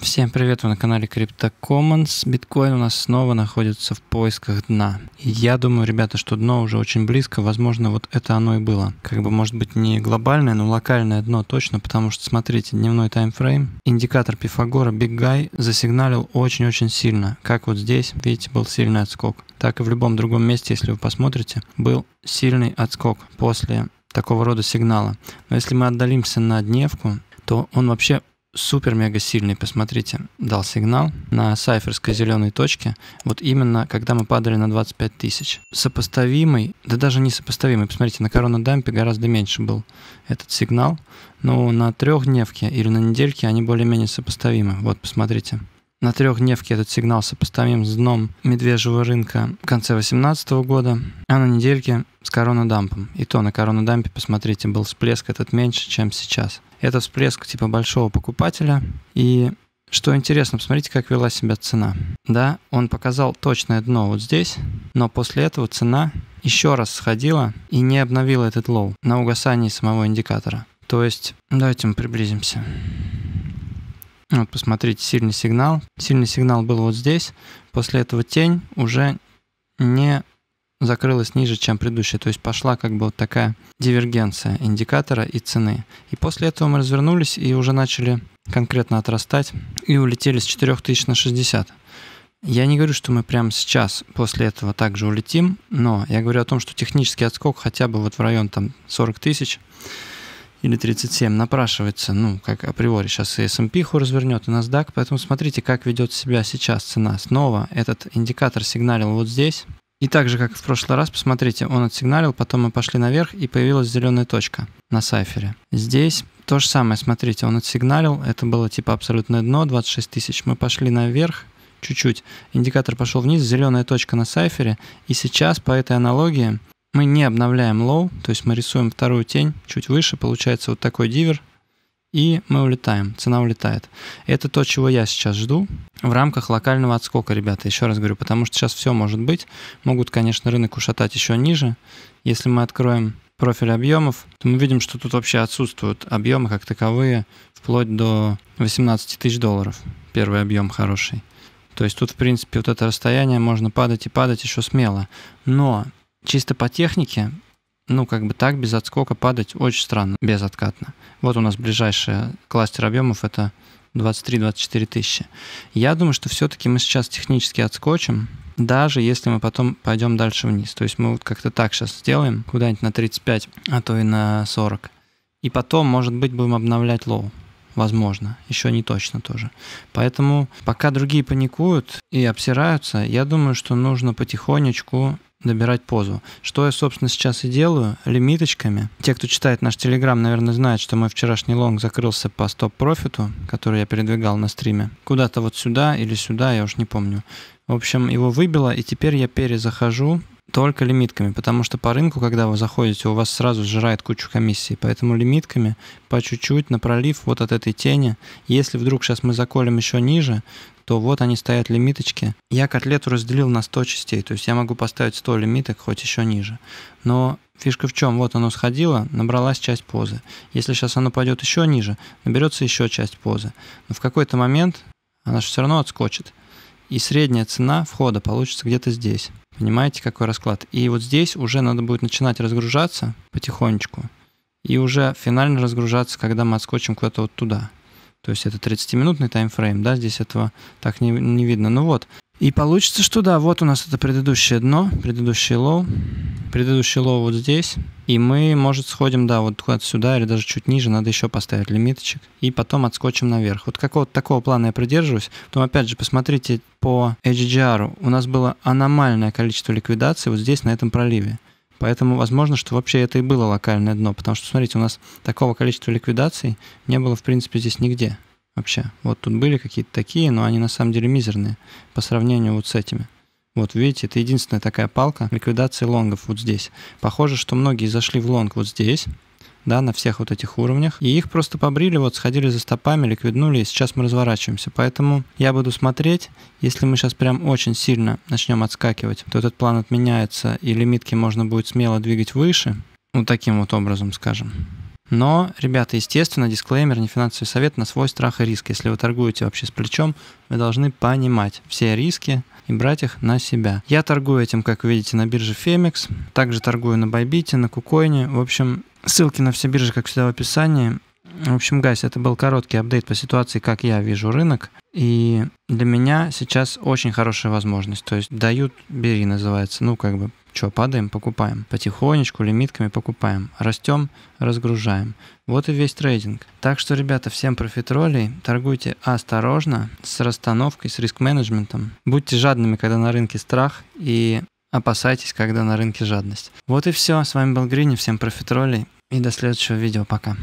Всем привет, вы на канале Crypto Commons. Биткоин у нас снова находится в поисках дна. Я думаю, ребята, что дно уже очень близко, возможно, вот это оно и было. Как бы, может быть, не глобальное, но локальное дно точно, потому что, смотрите, дневной таймфрейм, индикатор Пифагора Big Guy засигналил очень-очень сильно. Как вот здесь, видите, был сильный отскок. Так и в любом другом месте, если вы посмотрите, был сильный отскок после такого рода сигнала. Но если мы отдалимся на дневку, то он вообще супер-мега сильный, посмотрите, дал сигнал на сайферской зеленой точке, вот именно когда мы падали на 25 тысяч. Сопоставимый, да даже не сопоставимый, посмотрите, на корона дампе гораздо меньше был этот сигнал, но на трехдневке или на недельке они более-менее сопоставимы. Вот, посмотрите. На трехдневке этот сигнал сопоставим с дном медвежьего рынка в конце 2018 года, а на недельке с коронадампом. И то на коронадампе, посмотрите, был всплеск этот меньше, чем сейчас. Это всплеск типа большого покупателя. И что интересно, посмотрите, как вела себя цена. Да, он показал точное дно вот здесь, но после этого цена еще раз сходила и не обновила этот лоу на угасании самого индикатора. То есть, давайте мы приблизимся. Вот, посмотрите, сильный сигнал. Сильный сигнал был вот здесь. После этого тень уже не закрылась ниже, чем предыдущая. То есть пошла как бы вот такая дивергенция индикатора и цены. И после этого мы развернулись и уже начали конкретно отрастать и улетели с 4000 на 60. Я не говорю, что мы прямо сейчас после этого также улетим, но я говорю о том, что технический отскок хотя бы вот в район там 40 тысяч – или 37 напрашивается, ну, как априори, сейчас и S&P развернет, и NASDAQ, поэтому смотрите, как ведет себя сейчас цена. Снова этот индикатор сигналил вот здесь, и так же, как в прошлый раз, посмотрите, он отсигналил, потом мы пошли наверх, и появилась зеленая точка на сайфере. Здесь то же самое, смотрите, он отсигналил, это было типа абсолютное дно, 26 тысяч, мы пошли наверх, чуть-чуть, индикатор пошел вниз, зеленая точка на сайфере, и сейчас по этой аналогии мы не обновляем low, то есть мы рисуем вторую тень чуть выше, получается вот такой дивер, и мы улетаем, цена улетает. Это то, чего я сейчас жду в рамках локального отскока, ребята, еще раз говорю, потому что сейчас все может быть. Могут, конечно, рынок ушатать еще ниже. Если мы откроем профиль объемов, то мы видим, что тут вообще отсутствуют объемы как таковые, вплоть до 18 тысяч долларов. Первый объем хороший. То есть тут, в принципе, вот это расстояние можно падать и падать еще смело. Но Чисто по технике, ну, как бы так, без отскока падать очень странно, безоткатно. Вот у нас ближайший кластер объемов — это 23-24 тысячи. Я думаю, что все-таки мы сейчас технически отскочим, даже если мы потом пойдем дальше вниз. То есть мы вот как-то так сейчас сделаем, куда-нибудь на 35, а то и на 40. И потом, может быть, будем обновлять лоу. Возможно, еще не точно тоже. Поэтому пока другие паникуют и обсираются, я думаю, что нужно потихонечку добирать позу. Что я, собственно, сейчас и делаю лимиточками. Те, кто читает наш Телеграм, наверное, знают, что мой вчерашний лонг закрылся по стоп-профиту, который я передвигал на стриме. Куда-то вот сюда или сюда, я уж не помню. В общем, его выбило, и теперь я перезахожу только лимитками, потому что по рынку, когда вы заходите, у вас сразу сжирает кучу комиссий. Поэтому лимитками по чуть-чуть на пролив вот от этой тени. Если вдруг сейчас мы заколем еще ниже, что вот они стоят лимиточки. Я котлету разделил на 100 частей, то есть я могу поставить 100 лимиток, хоть еще ниже. Но фишка в чем? Вот оно сходило, набралась часть позы. Если сейчас оно пойдет еще ниже, наберется еще часть позы. Но в какой-то момент она же все равно отскочит. И средняя цена входа получится где-то здесь. Понимаете, какой расклад? И вот здесь уже надо будет начинать разгружаться потихонечку. И уже финально разгружаться, когда мы отскочим куда-то вот туда. То есть это 30-минутный таймфрейм, да, здесь этого так не, не видно. Ну вот. И получится, что да, вот у нас это предыдущее дно, предыдущий лоу, предыдущий лоу вот здесь. И мы, может, сходим, да, вот куда сюда или даже чуть ниже, надо еще поставить лимиточек. И потом отскочим наверх. Вот какого такого плана я придерживаюсь. Потом, опять же, посмотрите по HGR. У нас было аномальное количество ликвидации вот здесь, на этом проливе. Поэтому возможно, что вообще это и было локальное дно, потому что, смотрите, у нас такого количества ликвидаций не было, в принципе, здесь нигде вообще. Вот тут были какие-то такие, но они на самом деле мизерные по сравнению вот с этими. Вот видите, это единственная такая палка ликвидации лонгов вот здесь. Похоже, что многие зашли в лонг вот здесь, да, на всех вот этих уровнях. И их просто побрили, вот сходили за стопами, ликвиднули, и сейчас мы разворачиваемся. Поэтому я буду смотреть, если мы сейчас прям очень сильно начнем отскакивать, то этот план отменяется, и лимитки можно будет смело двигать выше, вот таким вот образом, скажем. Но, ребята, естественно, дисклеймер, не финансовый совет на свой страх и риск. Если вы торгуете вообще с плечом, вы должны понимать все риски и брать их на себя. Я торгую этим, как вы видите, на бирже Femex, также торгую на Байбите, на кукоине, В общем, Ссылки на все биржи, как всегда, в описании. В общем, гайс, это был короткий апдейт по ситуации, как я вижу рынок. И для меня сейчас очень хорошая возможность. То есть дают, бери, называется. Ну, как бы, что, падаем, покупаем. Потихонечку, лимитками покупаем. Растем, разгружаем. Вот и весь трейдинг. Так что, ребята, всем профитролей. Торгуйте осторожно, с расстановкой, с риск-менеджментом. Будьте жадными, когда на рынке страх. И Опасайтесь, когда на рынке жадность. Вот и все. С вами был Гринь, всем профитролей и до следующего видео. Пока.